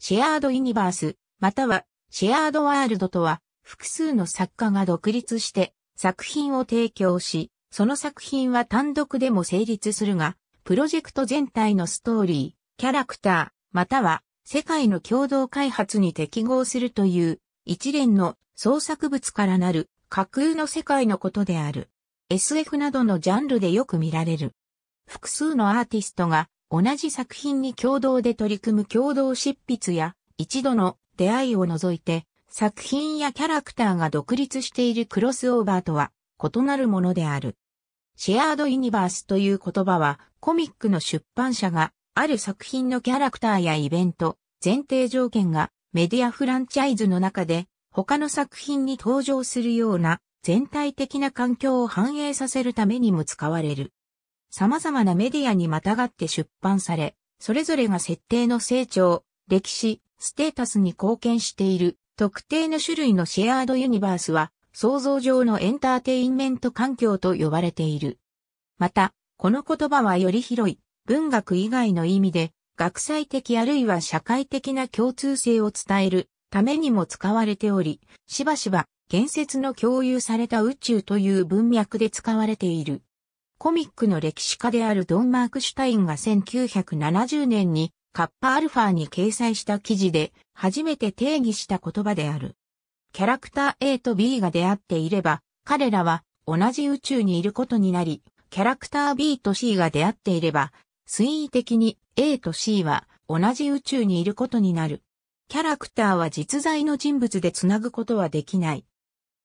シェアードユニバース、またはシェアードワールドとは、複数の作家が独立して作品を提供し、その作品は単独でも成立するが、プロジェクト全体のストーリー、キャラクター、または世界の共同開発に適合するという一連の創作物からなる架空の世界のことである。SF などのジャンルでよく見られる。複数のアーティストが同じ作品に共同で取り組む共同執筆や、一度の出会いを除いて、作品やキャラクターが独立しているクロスオーバーとは異なるものである。シェアードユニバースという言葉はコミックの出版社がある作品のキャラクターやイベント、前提条件がメディアフランチャイズの中で他の作品に登場するような全体的な環境を反映させるためにも使われる。様々なメディアにまたがって出版され、それぞれが設定の成長、歴史、ステータスに貢献している特定の種類のシェアードユニバースは想像上のエンターテインメント環境と呼ばれている。また、この言葉はより広い文学以外の意味で学際的あるいは社会的な共通性を伝えるためにも使われており、しばしば建設の共有された宇宙という文脈で使われている。コミックの歴史家であるドン・マークシュタインが1970年にカッパアルファに掲載した記事で初めて定義した言葉である。キャラクター A と B が出会っていれば、彼らは同じ宇宙にいることになり、キャラクター B と C が出会っていれば、推移的に A と C は同じ宇宙にいることになる。キャラクターは実在の人物でつなぐことはできない。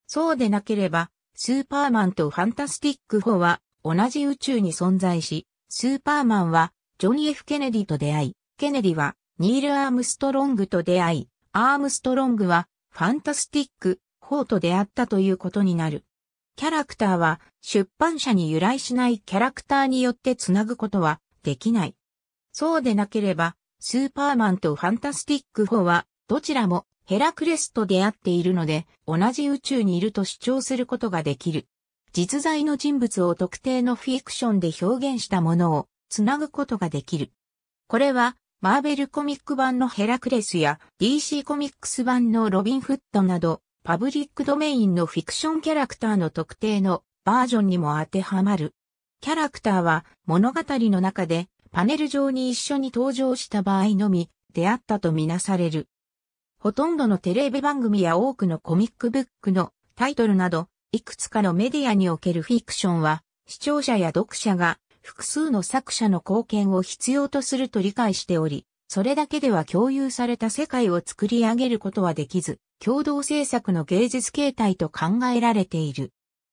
そうでなければ、スーパーマンとファンタスティック4は同じ宇宙に存在し、スーパーマンはジョニー・ F・ ケネディと出会い、ケネディはニール・アームストロングと出会い、アームストロングはファンタスティック・フォーと出会ったということになる。キャラクターは出版社に由来しないキャラクターによってつなぐことはできない。そうでなければ、スーパーマンとファンタスティック4はどちらもヘラクレスと出会っているので同じ宇宙にいると主張することができる。実在の人物を特定のフィクションで表現したものをつなぐことができる。これは、マーベルコミック版のヘラクレスや DC コミックス版のロビンフットなど、パブリックドメインのフィクションキャラクターの特定のバージョンにも当てはまる。キャラクターは物語の中でパネル上に一緒に登場した場合のみ出会ったとみなされる。ほとんどのテレビ番組や多くのコミックブックのタイトルなどいくつかのメディアにおけるフィクションは、視聴者や読者が複数の作者の貢献を必要とすると理解しており、それだけでは共有された世界を作り上げることはできず、共同制作の芸術形態と考えられている。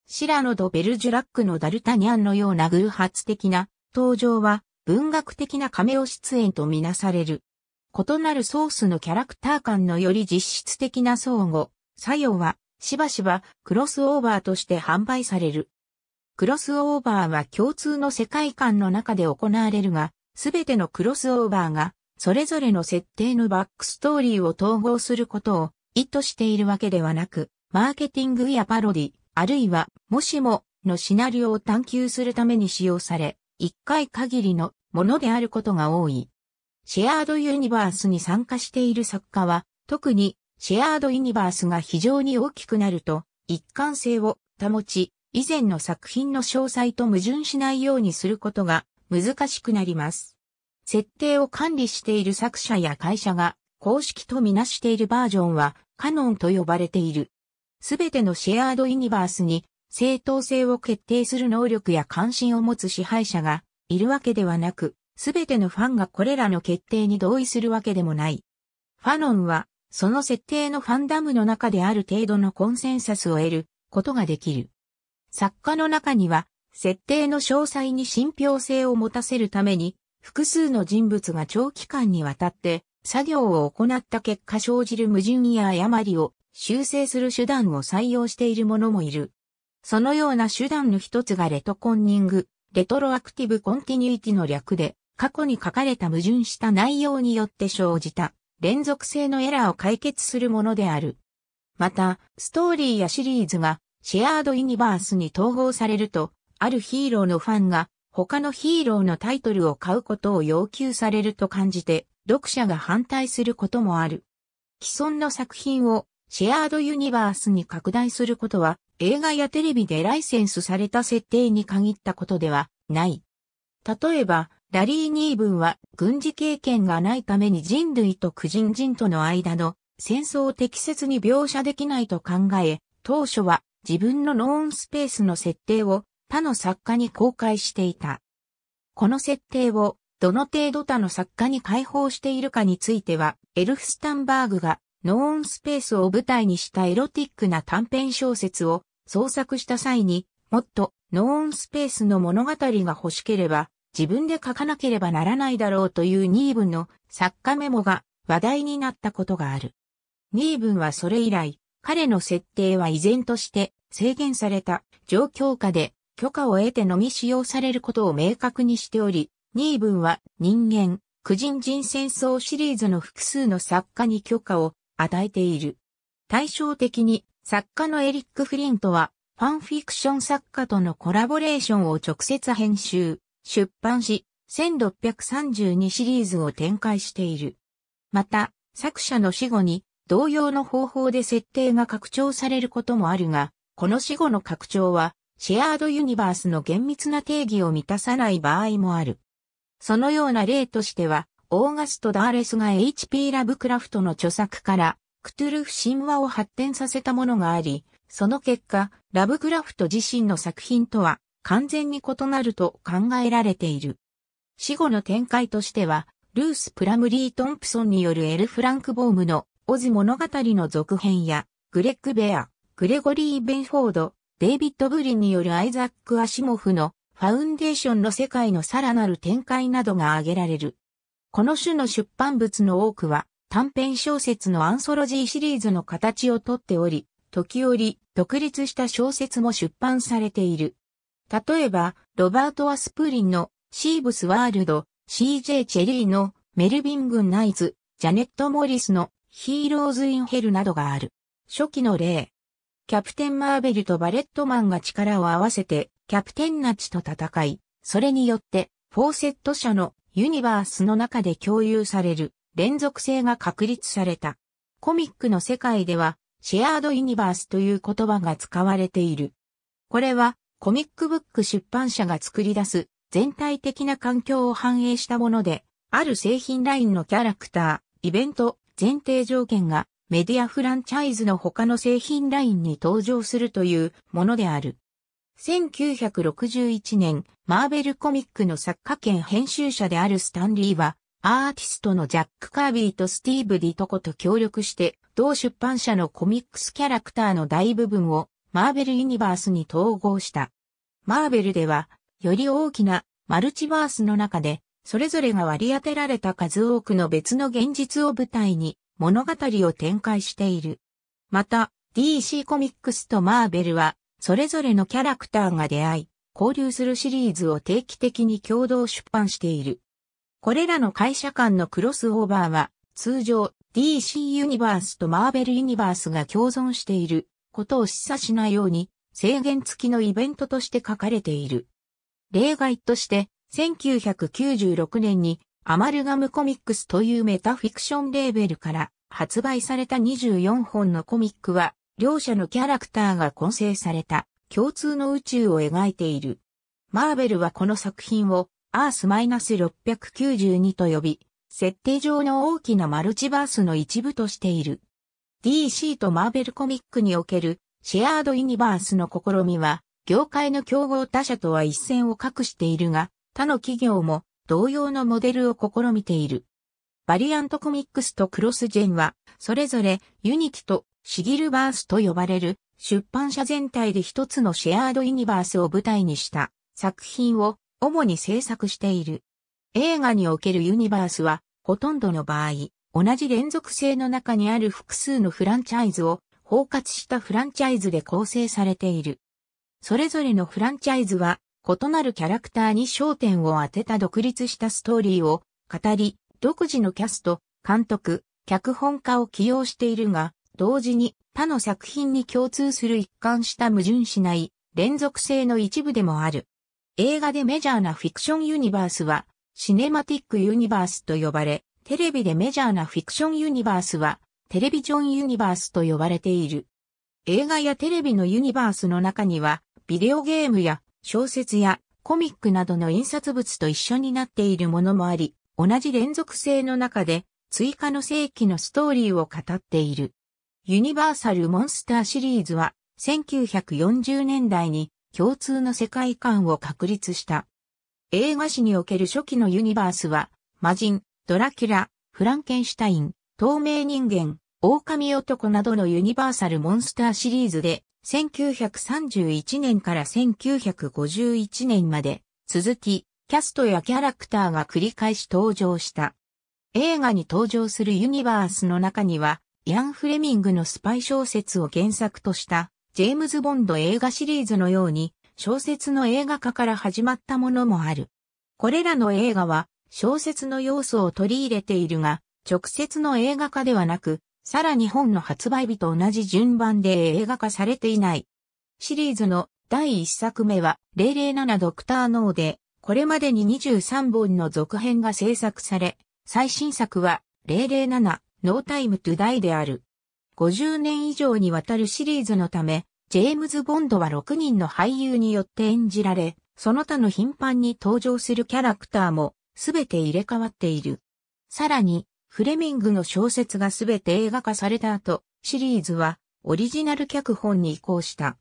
シラノ・ド・ベルジュラックのダルタニャンのような偶発的な登場は文学的なカメオ出演とみなされる。異なるソースのキャラクター感のより実質的な相互作用はしばしばクロスオーバーとして販売される。クロスオーバーは共通の世界観の中で行われるが、すべてのクロスオーバーが、それぞれの設定のバックストーリーを統合することを意図しているわけではなく、マーケティングやパロディ、あるいは、もしも、のシナリオを探求するために使用され、一回限りのものであることが多い。シェアードユニバースに参加している作家は、特にシェアードユニバースが非常に大きくなると、一貫性を保ち、以前の作品の詳細と矛盾しないようにすることが難しくなります。設定を管理している作者や会社が公式とみなしているバージョンはカノンと呼ばれている。すべてのシェアードユニバースに正当性を決定する能力や関心を持つ支配者がいるわけではなく、すべてのファンがこれらの決定に同意するわけでもない。ファノンはその設定のファンダムの中である程度のコンセンサスを得ることができる。作家の中には、設定の詳細に信憑性を持たせるために、複数の人物が長期間にわたって作業を行った結果生じる矛盾や誤りを修正する手段を採用している者もいる。そのような手段の一つがレトコンニング、レトロアクティブコンティニュイティの略で、過去に書かれた矛盾した内容によって生じた連続性のエラーを解決するものである。また、ストーリーやシリーズがシェアードユニバースに統合されると、あるヒーローのファンが他のヒーローのタイトルを買うことを要求されると感じて、読者が反対することもある。既存の作品をシェアードユニバースに拡大することは映画やテレビでライセンスされた設定に限ったことではない。例えば、ラリー・ニーブンは軍事経験がないために人類とクジン人との間の戦争を適切に描写できないと考え、当初は自分のノーンスペースの設定を他の作家に公開していた。この設定をどの程度他の作家に解放しているかについては、エルフスタンバーグがノーンスペースを舞台にしたエロティックな短編小説を創作した際に、もっとノーンスペースの物語が欲しければ、自分で書かなければならないだろうというニーブンの作家メモが話題になったことがある。ニーブンはそれ以来、彼の設定は依然として制限された状況下で許可を得てのみ使用されることを明確にしており、ニーブンは人間、苦人人戦争シリーズの複数の作家に許可を与えている。対照的に作家のエリック・フリントはファンフィクション作家とのコラボレーションを直接編集、出版し、1632シリーズを展開している。また、作者の死後に同様の方法で設定が拡張されることもあるが、この死後の拡張は、シェアードユニバースの厳密な定義を満たさない場合もある。そのような例としては、オーガスト・ダーレスが HP ラブクラフトの著作から、クトゥルフ神話を発展させたものがあり、その結果、ラブクラフト自身の作品とは完全に異なると考えられている。死後の展開としては、ルース・プラムリー・トンプソンによるエル・フランク・ボームのオズ物語の続編や、グレッグ・ベア、グレゴリー・ベンフォード、デイビッド・ブリンによるアイザック・アシモフのファウンデーションの世界のさらなる展開などが挙げられる。この種の出版物の多くは短編小説のアンソロジーシリーズの形をとっており、時折独立した小説も出版されている。例えば、ロバート・アスプリンのシーブス・ワールド、CJ・ チェリーのメルビン・グン・ナイズ、ジャネット・モリスのヒーローズ・イン・ヘルなどがある。初期の例。キャプテン・マーベルとバレットマンが力を合わせて、キャプテン・ナチと戦い、それによって、フォーセット社のユニバースの中で共有される連続性が確立された。コミックの世界では、シェアードユニバースという言葉が使われている。これはコミックブック出版社が作り出す全体的な環境を反映したもので、ある製品ラインのキャラクター、イベント、前提条件がメディアフランチャイズの他の製品ラインに登場するというものである。1961年、マーベルコミックの作家兼編集者であるスタンリーは、アーティストのジャック・カービーとスティーブ・ディトコと協力して、同出版社のコミックスキャラクターの大部分をマーベルユニバースに統合した。マーベルでは、より大きなマルチバースの中で、それぞれが割り当てられた数多くの別の現実を舞台に物語を展開している。また、DC コミックスとマーベルは、それぞれのキャラクターが出会い、交流するシリーズを定期的に共同出版している。これらの会社間のクロスオーバーは、通常 DC ユニバースとマーベルユニバースが共存していることを示唆しないように制限付きのイベントとして書かれている。例外として、1996年にアマルガムコミックスというメタフィクションレーベルから発売された24本のコミックは、両者のキャラクターが混成された共通の宇宙を描いている。マーベルはこの作品をアース -692 と呼び、設定上の大きなマルチバースの一部としている。DC とマーベルコミックにおけるシェアードユニバースの試みは、業界の競合他社とは一線を画しているが、他の企業も同様のモデルを試みている。バリアントコミックスとクロスジェンは、それぞれユニティとシギルバースと呼ばれる出版社全体で一つのシェアードユニバースを舞台にした作品を主に制作している。映画におけるユニバースは、ほとんどの場合、同じ連続性の中にある複数のフランチャイズを包括したフランチャイズで構成されている。それぞれのフランチャイズは異なるキャラクターに焦点を当てた独立したストーリーを語り、独自のキャスト、監督、脚本家を起用しているが、同時に他の作品に共通する一貫した矛盾しない連続性の一部でもある。映画でメジャーなフィクションユニバースはシネマティックユニバースと呼ばれ、テレビでメジャーなフィクションユニバースは、テレビジョンユニバースと呼ばれている。映画やテレビのユニバースの中には、ビデオゲームや小説やコミックなどの印刷物と一緒になっているものもあり、同じ連続性の中で追加の世紀のストーリーを語っている。ユニバーサル・モンスターシリーズは1940年代に共通の世界観を確立した。映画史における初期のユニバースは、魔人、ドラキュラ、フランケンシュタイン、透明人間、狼男などのユニバーサルモンスターシリーズで、1931年から1951年まで、続き、キャストやキャラクターが繰り返し登場した。映画に登場するユニバースの中には、イアン・フレミングのスパイ小説を原作とした、ジェームズ・ボンド映画シリーズのように、小説の映画化から始まったものもある。これらの映画は、小説の要素を取り入れているが、直接の映画化ではなく、さらに本の発売日と同じ順番で映画化されていない。シリーズの第1作目は007ドクターノーで、これまでに23本の続編が制作され、最新作は007ノータイムトゥダイである。50年以上にわたるシリーズのため、ジェームズ・ボンドは6人の俳優によって演じられ、その他の頻繁に登場するキャラクターもすべて入れ替わっている。さらに、フレミングの小説がすべて映画化された後、シリーズはオリジナル脚本に移行した。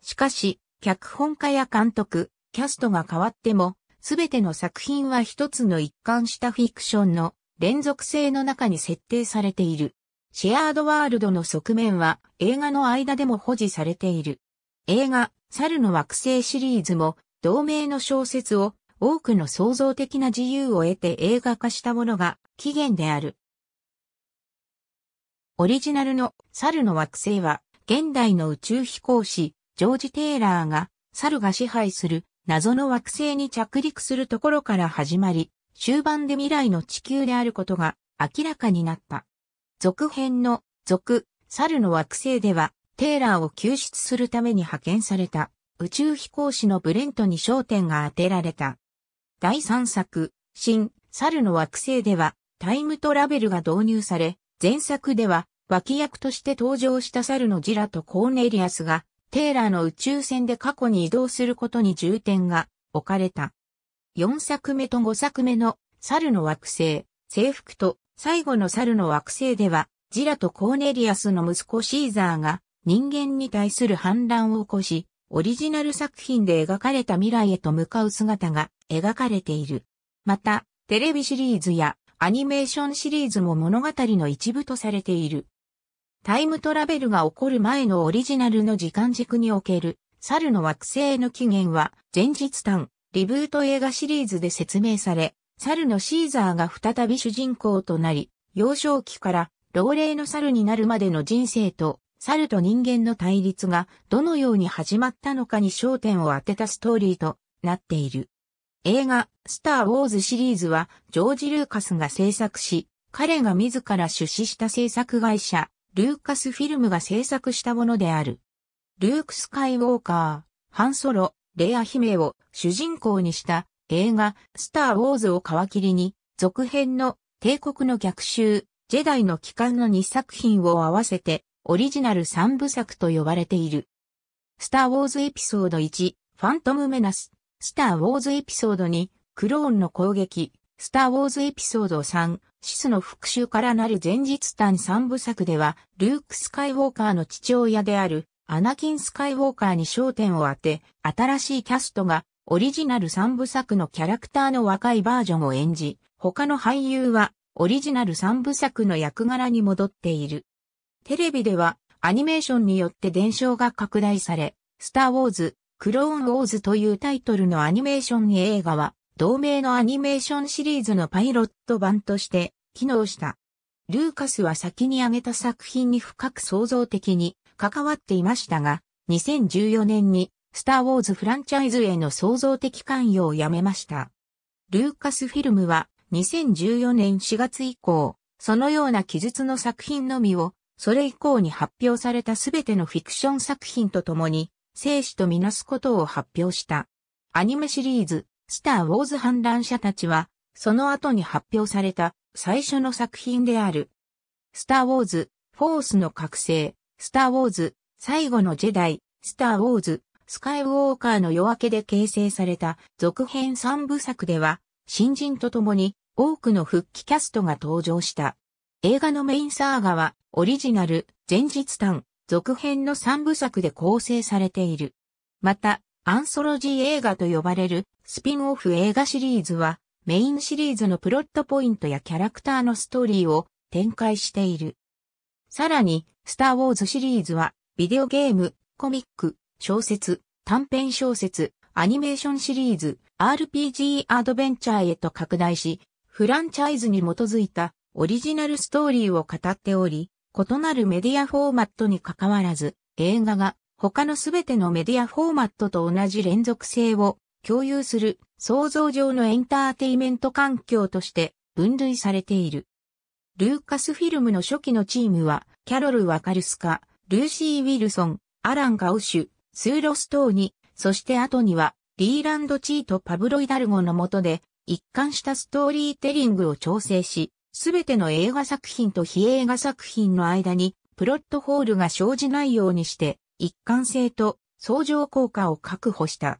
しかし、脚本家や監督、キャストが変わっても、すべての作品は一つの一貫したフィクションの連続性の中に設定されている。シェアードワールドの側面は映画の間でも保持されている。映画、猿の惑星シリーズも同名の小説を多くの創造的な自由を得て映画化したものが起源である。オリジナルの猿の惑星は現代の宇宙飛行士ジョージ・テイラーが猿が支配する謎の惑星に着陸するところから始まり、終盤で未来の地球であることが明らかになった。続編の続、猿の惑星では、テイラーを救出するために派遣された宇宙飛行士のブレントに焦点が当てられた。第3作、新、猿の惑星では、タイムトラベルが導入され、前作では、脇役として登場した猿のジラとコーネリアスが、テーラーの宇宙船で過去に移動することに重点が置かれた。4作目と5作目の猿の惑星、征服と最後の猿の惑星では、ジラとコーネリアスの息子シーザーが人間に対する反乱を起こし、オリジナル作品で描かれた未来へと向かう姿が描かれている。また、テレビシリーズやアニメーションシリーズも物語の一部とされている。タイムトラベルが起こる前のオリジナルの時間軸における猿の惑星の起源は前日短リブート映画シリーズで説明され、猿のシーザーが再び主人公となり、幼少期から老齢の猿になるまでの人生と、猿と人間の対立がどのように始まったのかに焦点を当てたストーリーとなっている。映画、スター・ウォーズシリーズは、ジョージ・ルーカスが制作し、彼が自ら出資した制作会社、ルーカスフィルムが制作したものである。ルーク・スカイ・ウォーカー、ハンソロ、レア姫を主人公にした映画、スター・ウォーズを皮切りに、続編の帝国の逆襲、ジェダイの帰還の2作品を合わせて、オリジナル3部作と呼ばれている。スター・ウォーズエピソード1、ファントム・メナス。スター・ウォーズエピソード2、クローンの攻撃、スター・ウォーズエピソード3、シスの復讐からなる前日単3部作では、ルーク・スカイウォーカーの父親である、アナキン・スカイウォーカーに焦点を当て、新しいキャストが、オリジナル3部作のキャラクターの若いバージョンを演じ、他の俳優は、オリジナル3部作の役柄に戻っている。テレビでは、アニメーションによって伝承が拡大され、スター・ウォーズ、クローンウォーズというタイトルのアニメーション映画は、同名のアニメーションシリーズのパイロット版として機能した。ルーカスは先に挙げた作品に深く創造的に関わっていましたが、2014年にスター・ウォーズフランチャイズへの創造的関与をやめました。ルーカスフィルムは2014年4月以降、そのような記述の作品のみを、それ以降に発表されたすべてのフィクション作品とともに生死とみなすことを発表した。アニメシリーズ、スター・ウォーズ反乱者たちは、その後に発表された最初の作品である。スター・ウォーズ、フォースの覚醒、スター・ウォーズ、最後のジェダイ、スター・ウォーズ、スカイ・ウォーカーの夜明けで形成された続編3部作では、新人と共に多くの復帰キャストが登場した。映画のメインサーガは、オリジナル、前日譚、続編の3部作で構成されている。また、アンソロジー映画と呼ばれるスピンオフ映画シリーズは、メインシリーズのプロットポイントやキャラクターのストーリーを展開している。さらに、スター・ウォーズシリーズは、ビデオゲーム、コミック、小説、短編小説、アニメーションシリーズ、RPG アドベンチャーへと拡大し、フランチャイズに基づいたオリジナルストーリーを語っており、異なるメディアフォーマットに関わらず、映画が他のすべてのメディアフォーマットと同じ連続性を共有する想像上のエンターテイメント環境として分類されている。ルーカスフィルムの初期のチームは、キャロル・ワカルスカ、ルーシー・ウィルソン、アラン・ガウシュ、スーロストーニ、そして後には、リーランド・チーとパブロ・イダルゴの下で、一貫したストーリーテリングを調整し、すべての映画作品と非映画作品の間にプロットホールが生じないようにして一貫性と相乗効果を確保した。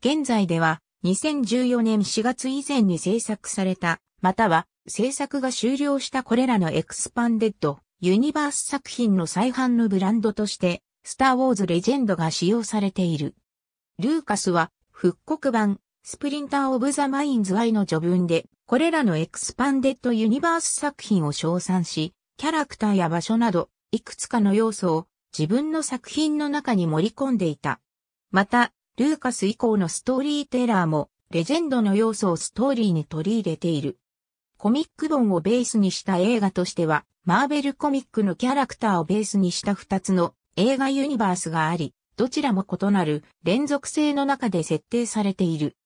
現在では2014年4月以前に制作された、または制作が終了したこれらのエクスパンデッド、ユニバース作品の再販のブランドとして、スター・ウォーズ・レジェンドが使用されている。ルーカスは、復刻版、スプリンター・オブ・ザ・マインズ・アイの序文で、これらのエクスパンデッド・ユニバース作品を称賛し、キャラクターや場所など、いくつかの要素を自分の作品の中に盛り込んでいた。また、ルーカス以降のストーリーテラーも、レジェンドの要素をストーリーに取り入れている。コミック本をベースにした映画としては、マーベルコミックのキャラクターをベースにした2つの映画ユニバースがあり、どちらも異なる連続性の中で設定されている。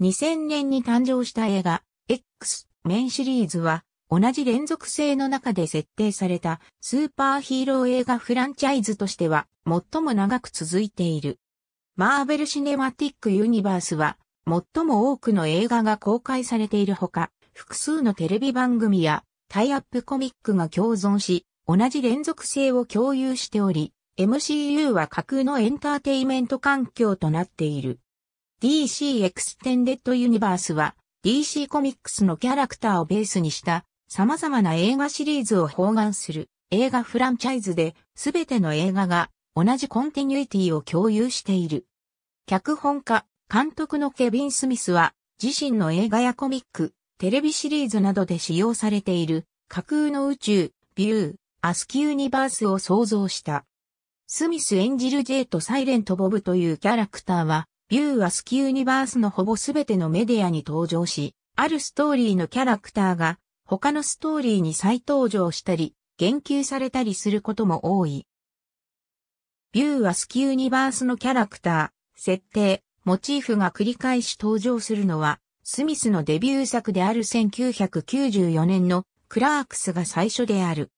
2000年に誕生した映画 X メンシリーズは同じ連続性の中で設定されたスーパーヒーロー映画フランチャイズとしては最も長く続いている。マーベル・シネマティック・ユニバースは最も多くの映画が公開されているほか、複数のテレビ番組やタイアップコミックが共存し、同じ連続性を共有しており、MCU は架空のエンターテイメント環境となっている。DC エクステンデッドユニバースは DC コミックスのキャラクターをベースにした様々な映画シリーズを包含する映画フランチャイズで全ての映画が同じコンティニュイティを共有している。脚本家、監督のケビン・スミスは自身の映画やコミック、テレビシリーズなどで使用されている架空の宇宙、ビュー、アスキユニバースを創造した。スミス演じるジェイとサイレントボブというキャラクターはビューはスキユニバースのほぼすべてのメディアに登場し、あるストーリーのキャラクターが他のストーリーに再登場したり、言及されたりすることも多い。ビューはスキユニバースのキャラクター、設定、モチーフが繰り返し登場するのは、スミスのデビュー作である1994年のクラークスが最初である。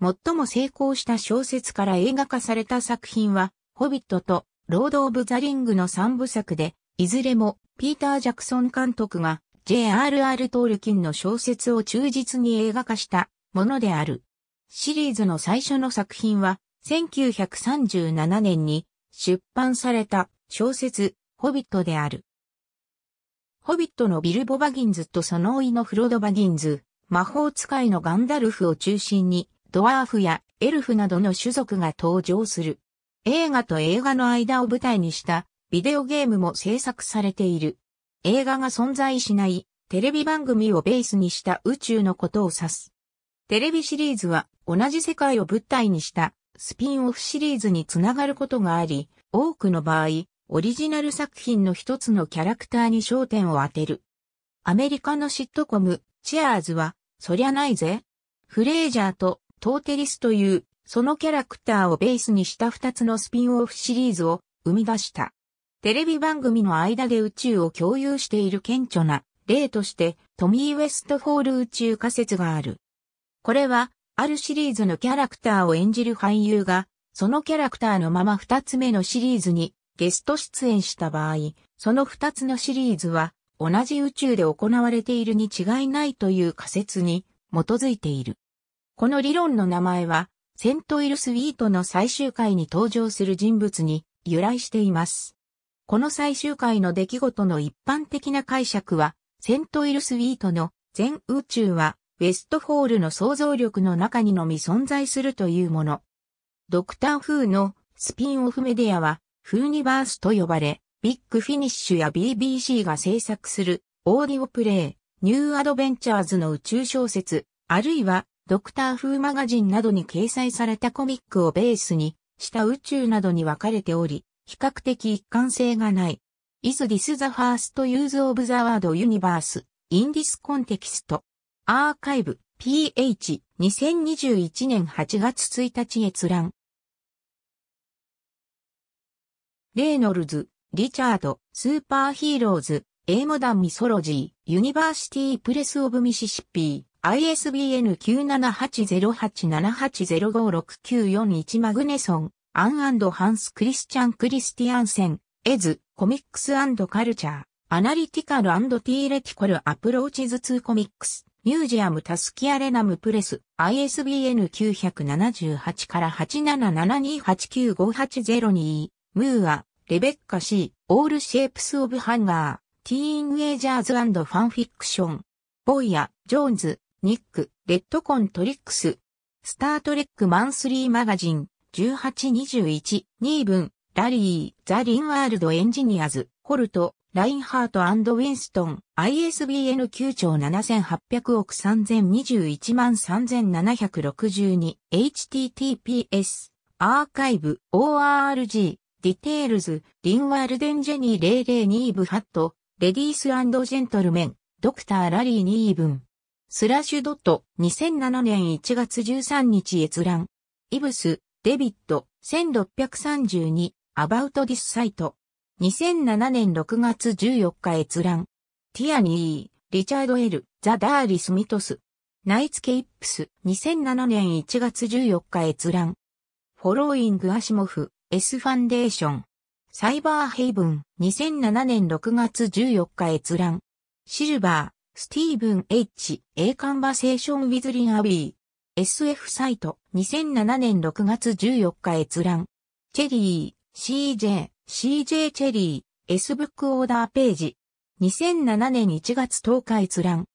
最も成功した小説から映画化された作品は、ホビットとロード・オブ・ザ・リングの三部作で、いずれもピーター・ジャクソン監督が J.R.R. トールキンの小説を忠実に映画化したものである。シリーズの最初の作品は、1937年に出版された小説、ホビットである。ホビットのビルボ・バギンズとその甥いのフロド・バギンズ、魔法使いのガンダルフを中心に、ドワーフやエルフなどの種族が登場する。映画と映画の間を舞台にしたビデオゲームも制作されている。映画が存在しないテレビ番組をベースにした宇宙のことを指す。テレビシリーズは同じ世界を舞台にしたスピンオフシリーズにつながることがあり、多くの場合、オリジナル作品の一つのキャラクターに焦点を当てる。アメリカのシットコム、チェアーズは、そりゃないぜ。フレージャーとトーテリスというそのキャラクターをベースにした2つのスピンオフシリーズを生み出した。テレビ番組の間で宇宙を共有している顕著な例としてトミー・ウェストホール宇宙仮説がある。これはあるシリーズのキャラクターを演じる俳優がそのキャラクターのまま2つ目のシリーズにゲスト出演した場合、その2つのシリーズは同じ宇宙で行われているに違いないという仮説に基づいている。この理論の名前はセントイルスウィートの最終回に登場する人物に由来しています。この最終回の出来事の一般的な解釈は、セントイルスウィートの全宇宙はウェストフォールの想像力の中にのみ存在するというもの。ドクター・フーのスピンオフメディアは、フーニバースと呼ばれ、ビッグフィニッシュや BBC が制作するオーディオプレイ、ニューアドベンチャーズの宇宙小説、あるいはドクター風マガジンなどに掲載されたコミックをベースにした宇宙などに分かれており、比較的一貫性がない。is this the first use of the word universe in this context? アーカイブ PH 2021年8月1日閲覧。レイノルズ、リチャード、スーパーヒーローズ、エイモダンミソロジー、ユニバーシティプレスオブミシシッピー。ISBN 9780878056941マグネソン、アンハンス・クリスチャン・クリスティアンセン、エズ、コミックスカルチャー、アナリティカルティーレティコル・アプローチズ2コミックス、ミュージアム・タスキアレナム・プレス、ISBN 978から87728958022、ムーア、レベッカシー、オール・シェイプス・オブ・ハンガー、ティーン・ウェイジャーズ・アンド・ファン・フィクション、ボイヤ、ジョーンズ、ニック、レッドコントリックス、スタートレックマンスリーマガジン、1821、2分、ラリー、ザ・リンワールド・エンジニアズ、ホルト、ラインハートウィンストン、ISBN 9兆7800億3021万3762、https、アーカイブ、org、ディテールズ、リンワールデンジェニー002ブハット、レディースジェントルメン、ドクターラリーニーブン。スラッシュドット、2007年1月13日閲覧。イブス、デビット、1632、アバウトディスサイト。2007年6月14日閲覧。ティアニー、リチャード・エル、ザ・ダーリス・ミトス。ナイツ・ケイップス、2007年1月14日閲覧。フォローイング・アシモフ、S ファンデーション。サイバー・ヘイブン、2007年6月14日閲覧。シルバー、スティーブン・ H・ A カンバセーション・ウィズリン・アビー。SF サイト2007年6月14日閲覧。チェリー、CJ、CJ チェリー、S ブックオーダーページ。2007年1月10日閲覧。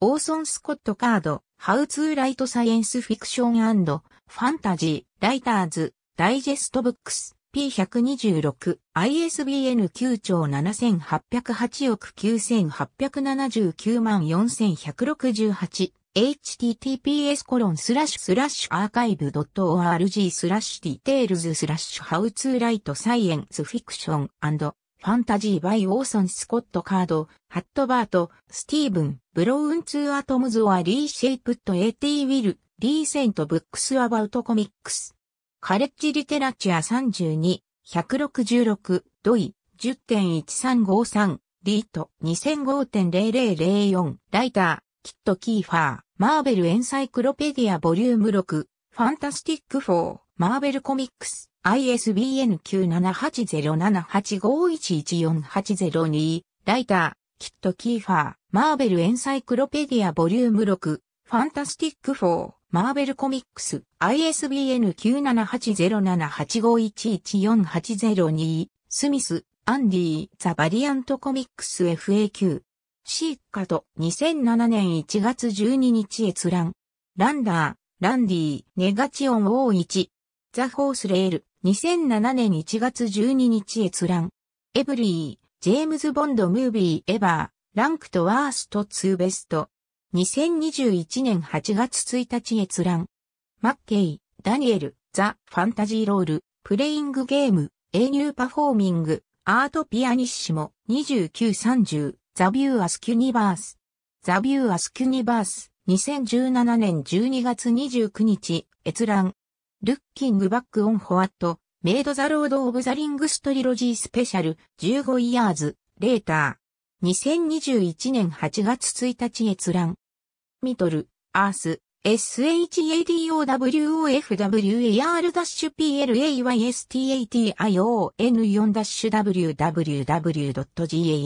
オーソン・スコット・カード、How to Write Science Fiction and Fantasy Writers Digest Books IP126、ISBN 9兆7808億9879万4168、https コロンスラッシュスラッシュアーカイブ .org スラッシュディテールズスラッシュハウツーライトサイエンスフィクションファンタジーバイオーソンスコットカード、ハットバート、スティーブン、ブロウンツーアトムズアリーシェイプット AT ウィル、リーセントブックスアバウトコミックス。カレッジリテラチア32、166、ドイ、10.1353、リート、2005.0004、ライター、キット・キーファー、マーベル・エンサイクロペディア・ボリューム6、ファンタスティック4、マーベル・コミックス、ISBN 9780785114802、ライター、キット・キーファー、マーベル・エンサイクロペディア・ボリューム6、ファンタスティック4、マーベルコミックス ISBN 9780785114802スミス、アンディ、ザ・バリアントコミックス FAQ。シーカと2007年1月12日閲覧。ランダー、ランディ、ネガチオン O1。ザ・ホースレール、2007年1月12日閲覧。エブリー、ジェームズ・ボンド・ムービー・エバー、ランクとワーストツー・ベスト。2021年8月1日閲覧。マッケイ、ダニエル、ザ・ファンタジーロール、プレイングゲーム、英ーパフォーミング、アートピアニッシモ、2930、ザ・ビュー・アス・キュニバース。ザ・ビュー・アス・キュニバース、2017年12月29日、閲覧。ルッキングバックオンホワット、メイドザロードオブザリングストリロジースペシャル、15イヤーズ、レーター。2021年8月1日閲覧。ミトル、アース、s h a d o w d f w a r p l a y s t a t i o n w w w g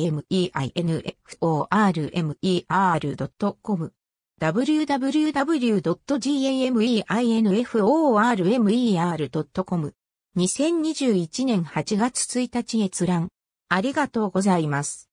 a m e i n f o r m c o m www.gameinformer.com 2021年8月1日閲覧。ありがとうございます。